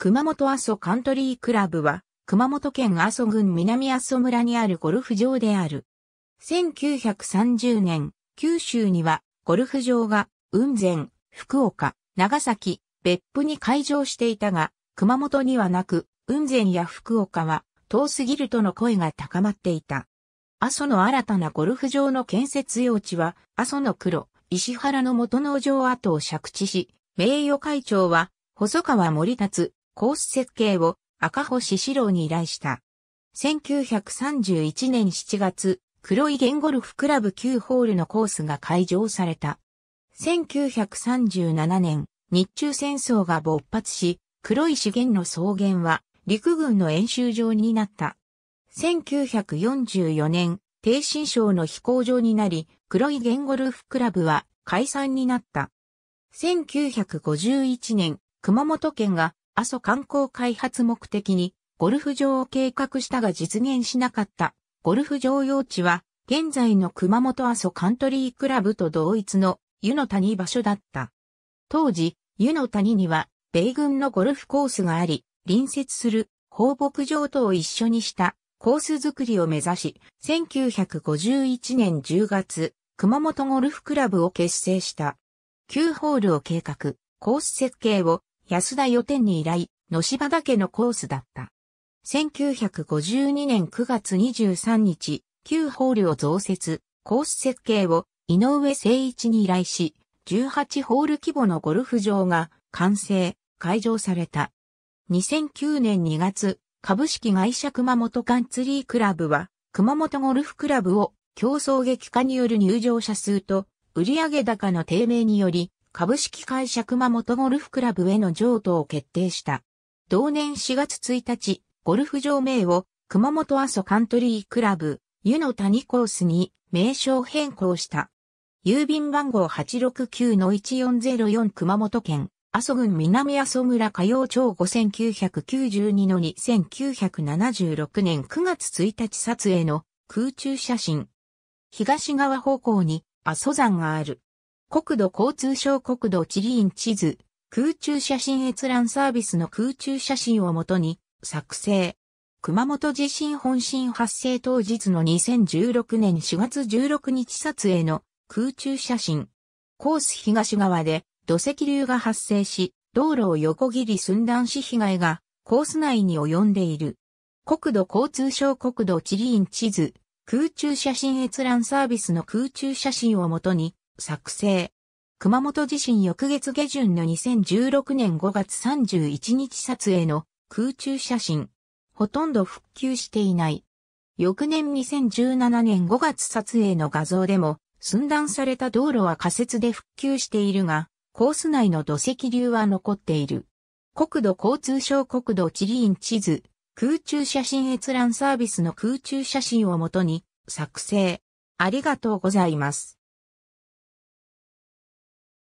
熊本阿蘇カントリークラブは、熊本県阿蘇郡南阿蘇村にあるゴルフ場である。1930年、九州には、ゴルフ場が、雲仙、福岡、長崎、別府に開場していたが、熊本にはなく、雲仙や福岡は、遠すぎるとの声が高まっていた。阿蘇の新たなゴルフ場の建設用地は、阿蘇の黒、石原の元農場跡を借地し、名誉会長は、細川森達、コース設計を赤星四郎に依頼した。1931年7月、黒井源ゴルフクラブ9ホールのコースが開場された。1937年、日中戦争が勃発し、黒井資源の草原は陸軍の演習場になった。1944年、低新省の飛行場になり、黒井源ゴルフクラブは解散になった。1951年、熊本県が阿蘇観光開発目的にゴルフ場を計画したが実現しなかったゴルフ場用地は現在の熊本阿蘇カントリークラブと同一の湯の谷場所だった。当時、湯の谷には米軍のゴルフコースがあり、隣接する放牧場とを一緒にしたコースづくりを目指し、1951年10月、熊本ゴルフクラブを結成した。9ホールを計画、コース設計を安田予定に依頼、野芝岳のコースだった。1952年9月23日、旧ホールを増設、コース設計を井上誠一に依頼し、18ホール規模のゴルフ場が完成、開場された。2009年2月、株式会社熊本カンツリークラブは、熊本ゴルフクラブを競争激化による入場者数と売上高の低迷により、株式会社熊本ゴルフクラブへの譲渡を決定した。同年4月1日、ゴルフ場名を熊本阿蘇カントリークラブ、湯の谷コースに名称変更した。郵便番号869-1404熊本県、阿蘇郡南阿蘇村火曜町5992-2976年9月1日撮影の空中写真。東側方向に阿蘇山がある。国土交通省国土地理院地図、空中写真閲覧サービスの空中写真をもとに作成。熊本地震本震発生当日の2016年4月16日撮影の空中写真。コース東側で土石流が発生し、道路を横切り寸断し被害がコース内に及んでいる。国土交通省国土地理院地図、空中写真閲覧サービスの空中写真をもとに作成。熊本地震翌月下旬の2016年5月31日撮影の空中写真。ほとんど復旧していない。翌年2017年5月撮影の画像でも、寸断された道路は仮設で復旧しているが、コース内の土石流は残っている。国土交通省国土地理院地図、空中写真閲覧サービスの空中写真をもとに作成。ありがとうございます。